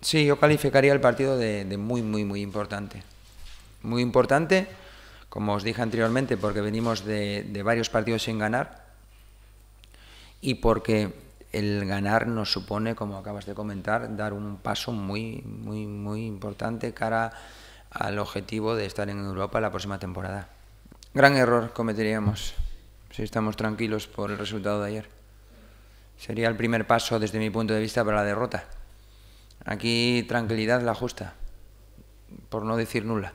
Sí, yo calificaría el partido de, muy, muy, muy importante. Muy importante, como os dije anteriormente, porque venimos de varios partidos sin ganar y porque el ganar nos supone, como acabas de comentar, dar un paso muy, muy, muy importante cara al objetivo de estar en Europa la próxima temporada. Gran error cometeríamos si estamos tranquilos por el resultado de ayer. Sería el primer paso, desde mi punto de vista, para la derrota. Aquí tranquilidad la justa, por no decir nula.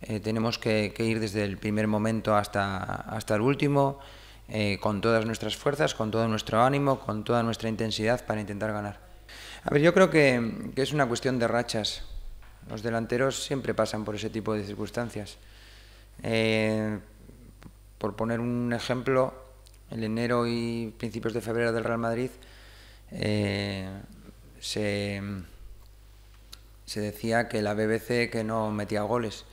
Eh, tenemos que, ir desde el primer momento hasta, hasta el último, eh, con todas nuestras fuerzas, con todo nuestro ánimo, con toda nuestra intensidad para intentar ganar. A ver, yo creo que, es una cuestión de rachas. Los delanteros siempre pasan por ese tipo de circunstancias. Eh, por poner un ejemplo, el enero y principios de febrero del Real Madrid, se, decía que la BBC que no metía goles.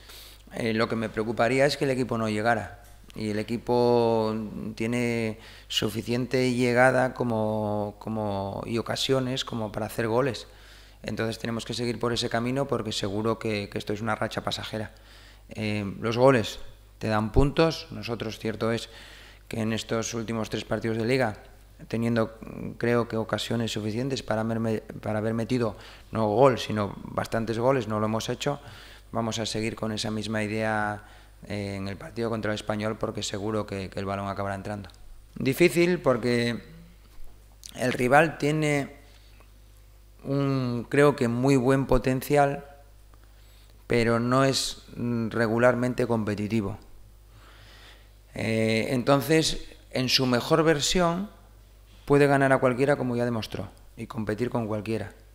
Eh, lo que me preocuparía es que el equipo no llegara. Y el equipo tiene suficiente llegada como, y ocasiones como para hacer goles. Entonces tenemos que seguir por ese camino porque seguro que, esto es una racha pasajera. Eh, los goles te dan puntos. Nosotros, cierto es que en estos últimos tres partidos de liga teniendo creo que ocasiones suficientes para, para haber metido no gol, sino bastantes goles, no lo hemos hecho. Vamos a seguir con esa misma idea eh, en el partido contra el español porque seguro que, el balón acabará entrando. Difícil porque el rival tiene un creo que muy buen potencial, pero no es mm, regularmente competitivo. Eh, entonces, en su mejor versión, puede ganar a cualquiera como ya demostró y competir con cualquiera.